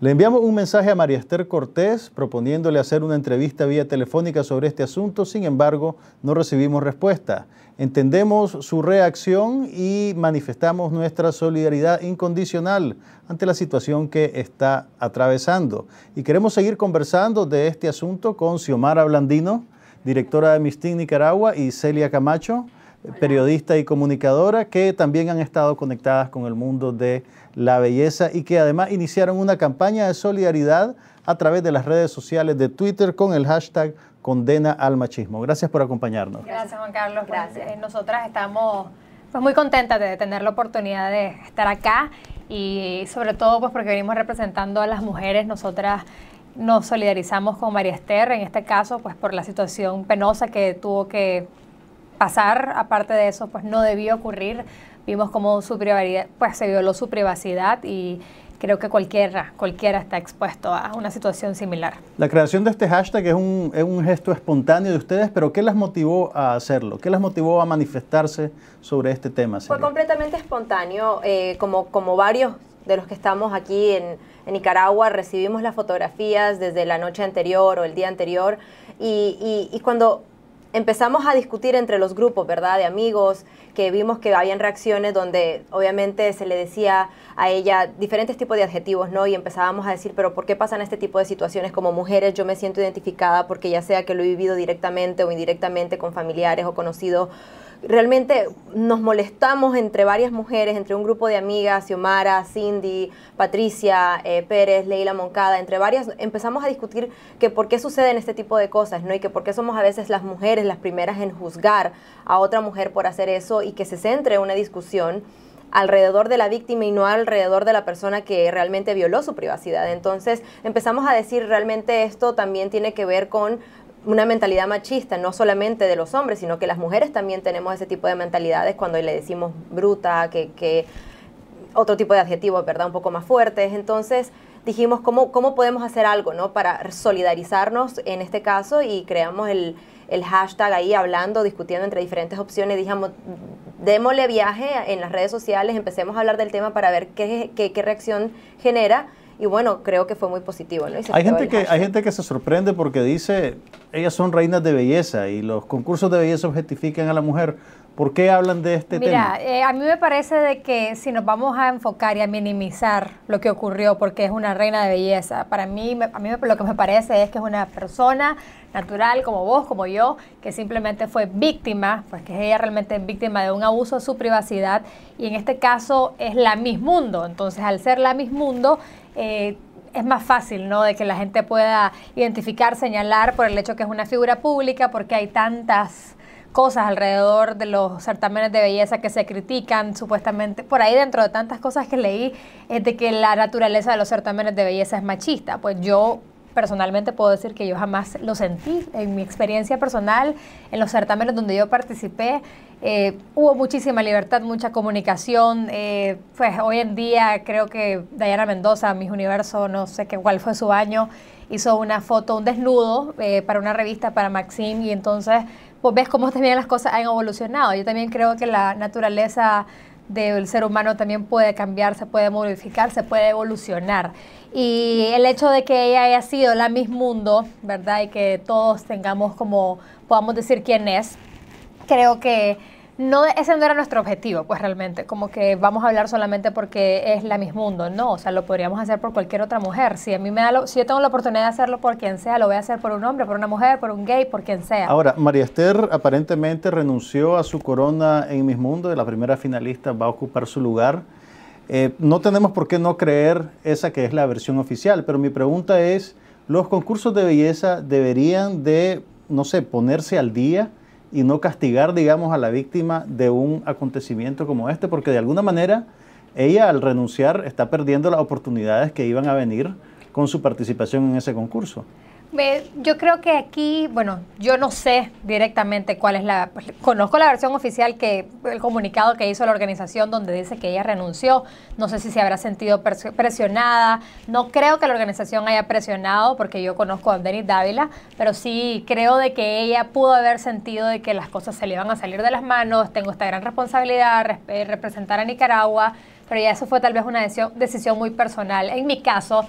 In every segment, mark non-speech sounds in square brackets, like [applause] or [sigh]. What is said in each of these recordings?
Le enviamos un mensaje a María Esther Cortés proponiéndole hacer una entrevista vía telefónica sobre este asunto, sin embargo, no recibimos respuesta. Entendemos su reacción y manifestamos nuestra solidaridad incondicional ante la situación que está atravesando. Y queremos seguir conversando de este asunto con Xiomara Blandino, directora de Mistín Nicaragua, y Celia Camacho, eh, periodista y comunicadora que también han estado conectadas con el mundo de la belleza y que además iniciaron una campaña de solidaridad a través de las redes sociales de Twitter con el hashtag condena al machismo. Gracias por acompañarnos. Gracias Juan Carlos, gracias. Eh, nosotras estamos pues, muy contentas de tener la oportunidad de estar acá y sobre todo pues porque venimos representando a las mujeres, nosotras nos solidarizamos con María Esther, en este caso pues por la situación penosa que tuvo que pasar. Aparte de eso, pues no debió ocurrir. Vimos cómo su privacidad, pues se violó su privacidad y creo que cualquiera, cualquiera está expuesto a una situación similar. La creación de este hashtag es un, es un gesto espontáneo de ustedes, pero ¿qué las motivó a hacerlo? ¿Qué las motivó a manifestarse sobre este tema? Fue completamente espontáneo, eh, como, como varios de los que estamos aquí en, Nicaragua, recibimos las fotografías desde la noche anterior o el día anterior y, y cuando empezamos a discutir entre los grupos, ¿verdad? De amigos, que vimos que habían reacciones donde obviamente se le decía a ella diferentes tipos de adjetivos, ¿no? Y empezábamos a decir, pero ¿por qué pasan este tipo de situaciones? Como mujeres yo me siento identificada porque ya sea que lo he vivido directamente o indirectamente con familiares o conocidos realmente nos molestamos entre varias mujeres, entre un grupo de amigas, Xiomara, Cindy, Patricia, eh, Pérez, Leila Moncada, entre varias, empezamos a discutir que por qué suceden este tipo de cosas, ¿no? Y que por qué somos a veces las mujeres las primeras en juzgar a otra mujer por hacer eso y que se centre una discusión alrededor de la víctima y no alrededor de la persona que realmente violó su privacidad. Entonces empezamos a decir realmente esto también tiene que ver con una mentalidad machista, no solamente de los hombres, sino que las mujeres también tenemos ese tipo de mentalidades cuando le decimos bruta, que, otro tipo de adjetivos, ¿verdad? Un poco más fuertes. Entonces dijimos, ¿cómo, podemos hacer algo, ¿no? Para solidarizarnos en este caso y creamos el, hashtag ahí hablando, discutiendo entre diferentes opciones. Dijimos, démosle viaje en las redes sociales, empecemos a hablar del tema para ver qué, qué reacción genera y bueno, creo que fue muy positivo. Hay, gente que, hay gente que se sorprende porque dice, ellas son reinas de belleza y los concursos de belleza objetifican a la mujer ¿Por qué hablan de este tema? Mira, eh, a mí me parece de que si nos vamos a enfocar y a minimizar lo que ocurrió, porque es una reina de belleza, para mí, a mí lo que me parece es que es una persona natural como vos, como yo, que simplemente fue víctima, pues que ella realmente es víctima de un abuso a su privacidad y en este caso es la Miss Mundo. Entonces, al ser la Miss Mundo, eh, es más fácil, ¿no? De que la gente pueda identificar, señalar por el hecho que es una figura pública, porque hay tantas cosas alrededor de los certámenes de belleza que se critican supuestamente por ahí dentro de tantas cosas que leí es de que la naturaleza de los certámenes de belleza es machista pues yo personalmente puedo decir que yo jamás lo sentí en mi experiencia personal en los certámenes donde yo participé eh, hubo muchísima libertad, mucha comunicación. Eh, pues hoy en día creo que Dayana Mendoza, Mis Universo, no sé qué, cuál fue su año, hizo una foto, un desnudo eh, para una revista, para Maxim, y entonces pues ves cómo también las cosas han evolucionado. Yo también creo que la naturaleza del ser humano también puede cambiar, se puede modificar se puede evolucionar. Y el hecho de que ella haya sido la Miss Mundo, ¿verdad? Y que todos tengamos como, podamos decir quién es, creo que no, ese no era nuestro objetivo, pues realmente, como que vamos a hablar solamente porque es la Miss Mundo, no, o sea, lo podríamos hacer por cualquier otra mujer. Si a mí me si yo tengo la oportunidad de hacerlo por quien sea, lo voy a hacer por un hombre, por una mujer, por un gay, por quien sea. Ahora, María Esther aparentemente renunció a su corona en Miss Mundo, la primera finalista va a ocupar su lugar. Eh, no tenemos por qué no creer esa que es la versión oficial, pero mi pregunta es, ¿los concursos de belleza deberían de, no sé, ponerse al día? y no castigar, digamos, a la víctima de un acontecimiento como este, porque de alguna manera ella al renunciar está perdiendo las oportunidades que iban a venir con su participación en ese concurso yo creo que aquí, bueno, yo no sé directamente cuál es la... Conozco la versión oficial que el comunicado que hizo la organización donde dice que ella renunció. No sé si se habrá sentido presionada. No creo que la organización haya presionado porque yo conozco a Denis Dávila, pero sí creo de que ella pudo haber sentido de que las cosas se le iban a salir de las manos. Tengo esta gran responsabilidad, eh, representar a Nicaragua, pero ya eso fue tal vez una decisión, decisión muy personal. En mi caso,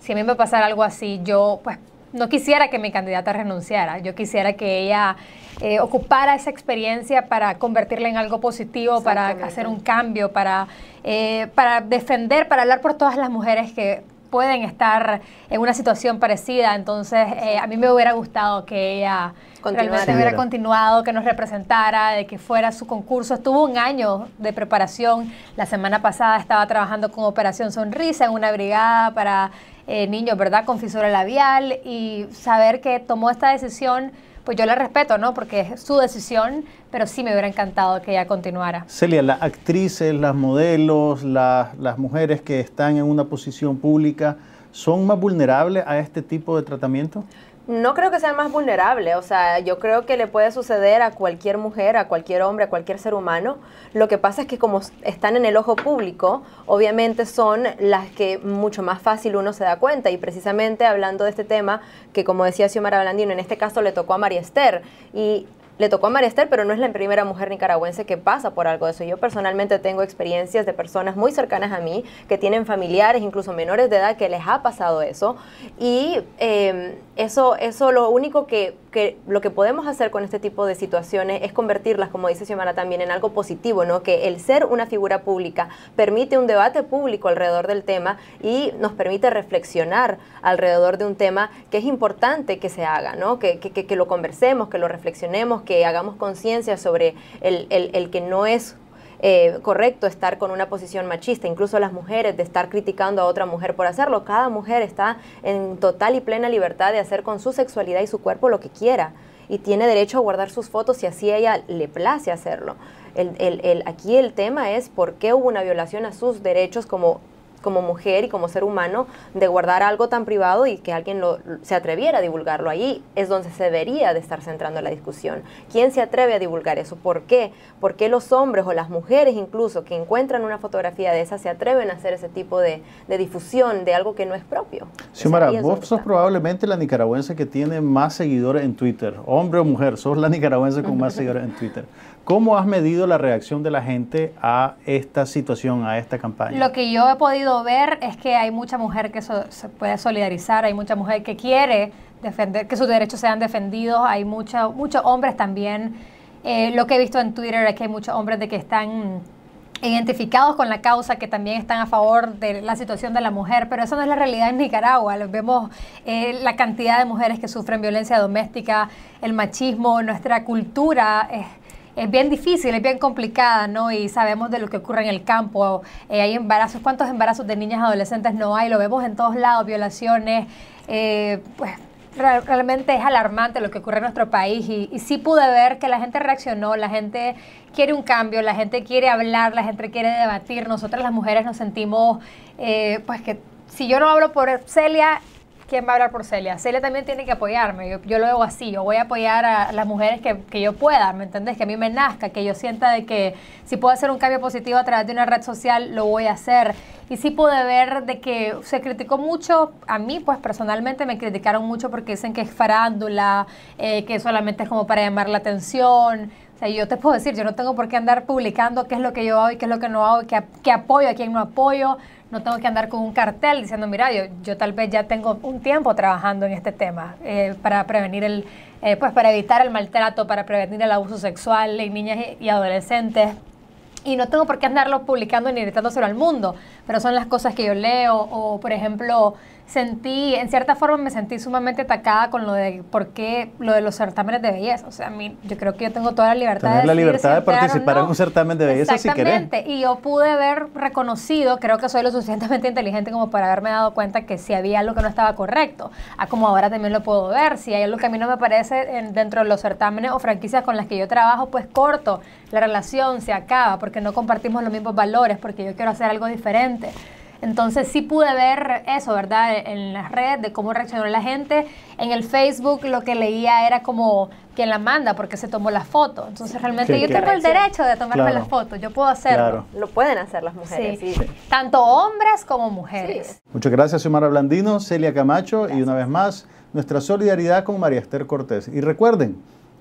si a mí me pasara algo así, yo pues no quisiera que mi candidata renunciara, yo quisiera que ella eh, ocupara esa experiencia para convertirla en algo positivo, para hacer un cambio, para, eh, para defender, para hablar por todas las mujeres que pueden estar en una situación parecida. Entonces, eh, a mí me hubiera gustado que ella realmente hubiera continuado, que nos representara, de que fuera su concurso. Estuvo un año de preparación. La semana pasada estaba trabajando con Operación Sonrisa en una brigada para eh, niños, ¿verdad? Con fisura labial y saber que tomó esta decisión, pues yo la respeto, ¿no? Porque es su decisión, pero sí me hubiera encantado que ella continuara. Celia, las actrices, las modelos, las, las mujeres que están en una posición pública, ¿son más vulnerables a este tipo de tratamiento? No creo que sea el más vulnerable, o sea, yo creo que le puede suceder a cualquier mujer, a cualquier hombre, a cualquier ser humano. Lo que pasa es que como están en el ojo público, obviamente son las que mucho más fácil uno se da cuenta. Y precisamente hablando de este tema, que como decía Xiomara Blandino, en este caso le tocó a María Esther. Y le tocó a María Esther, pero no es la primera mujer nicaragüense que pasa por algo de eso. Yo personalmente tengo experiencias de personas muy cercanas a mí, que tienen familiares, incluso menores de edad, que les ha pasado eso. Y em, eso, eso lo único que, lo que podemos hacer con este tipo de situaciones es convertirlas, como dice Xiomara también, en algo positivo, ¿no? Que el ser una figura pública permite un debate público alrededor del tema y nos permite reflexionar alrededor de un tema que es importante que se haga, ¿no? Que, que lo conversemos, que lo reflexionemos, que hagamos conciencia sobre el, el, que no es eh, correcto estar con una posición machista, incluso las mujeres, de estar criticando a otra mujer por hacerlo. Cada mujer está en total y plena libertad de hacer con su sexualidad y su cuerpo lo que quiera y tiene derecho a guardar sus fotos si así a ella le place hacerlo. El, el, el, aquí el tema es por qué hubo una violación a sus derechos como como mujer y como ser humano de guardar algo tan privado y que alguien se atreviera a divulgarlo. Ahí es donde se debería de estar centrando la discusión. ¿Quién se atreve a divulgar eso? ¿Por qué? ¿Por qué los hombres o las mujeres incluso que encuentran una fotografía de esa se atreven a hacer ese tipo de, difusión de algo que no es propio? Xiomara, vos sos probablemente la nicaragüense que tiene más seguidores en Twitter, hombre o mujer, sos la nicaragüense con más [laughs] seguidores en Twitter. ¿Cómo has medido la reacción de la gente a esta situación, a esta campaña? Lo que yo he podido ver es que hay mucha mujer que se puede solidarizar, hay mucha mujer que quiere defender, que sus derechos sean defendidos, hay muchos muchos hombres también. Eh, lo que he visto en Twitter es que hay muchos hombres de que están identificados con la causa, que también están a favor de la situación de la mujer, pero eso no es la realidad en Nicaragua. Vemos eh, la cantidad de mujeres que sufren violencia doméstica, el machismo, nuestra cultura. es es bien difícil, es bien complicada, ¿no? Y sabemos de lo que ocurre en el campo. Eh, hay embarazos, ¿cuántos embarazos de niñas adolescentes no hay? Lo vemos en todos lados, violaciones. Eh, pues realmente es alarmante lo que ocurre en nuestro país y, y, sí pude ver que la gente reaccionó, la gente quiere un cambio, la gente quiere hablar, la gente quiere debatir. Nosotras las mujeres nos sentimos, eh, pues que si yo no hablo por Celia, ¿Quién va a hablar por Celia? Celia también tiene que apoyarme. Yo, lo veo así. Yo voy a apoyar a las mujeres que, yo pueda, ¿me entendés? Que a mí me nazca, que yo sienta de que si puedo hacer un cambio positivo a través de una red social, lo voy a hacer. Y sí pude ver de que se criticó mucho, a mí pues personalmente me criticaron mucho porque dicen que es farándula, eh, que solamente es como para llamar la atención o sea, yo te puedo decir, yo no tengo por qué andar publicando qué es lo que yo hago y qué es lo que no hago, qué, qué apoyo, a quién no apoyo. No tengo que andar con un cartel diciendo, mira, yo, yo tal vez ya tengo un tiempo trabajando en este tema eh, para prevenir el, eh, pues para evitar el maltrato, para prevenir el abuso sexual en niñas y adolescentes. Y no tengo por qué andarlo publicando ni gritándoselo al mundo, pero son las cosas que yo leo o, por ejemplo, sentí, en cierta forma me sentí sumamente atacada con lo de por qué lo de los certámenes de belleza. O sea, a mí, yo creo que yo tengo toda la libertad de la libertad de participar en un certamen de belleza si Exactamente, y yo pude haber reconocido, creo que soy lo suficientemente inteligente como para haberme dado cuenta que si había algo que no estaba correcto, a como ahora también lo puedo ver, si hay algo que a mí no me parece dentro de los certámenes o franquicias con las que yo trabajo, pues corto, la relación se acaba porque no compartimos los mismos valores, porque yo quiero hacer algo diferente. Entonces sí pude ver eso, ¿verdad? En las redes de cómo reaccionó la gente. En el Facebook lo que leía era como quien la manda porque se tomó la foto. Entonces realmente yo tengo el derecho de tomarme las la foto, yo puedo hacerlo. Lo pueden hacer las mujeres. Tanto hombres como mujeres. Muchas gracias, Xiomara Blandino, Celia Camacho y una vez más nuestra solidaridad con María Esther Cortés. Y recuerden,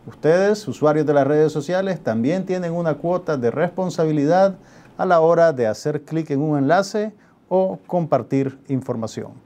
ustedes, usuarios de las redes sociales, también tienen una cuota de responsabilidad a la hora de hacer clic en un enlace o compartir información.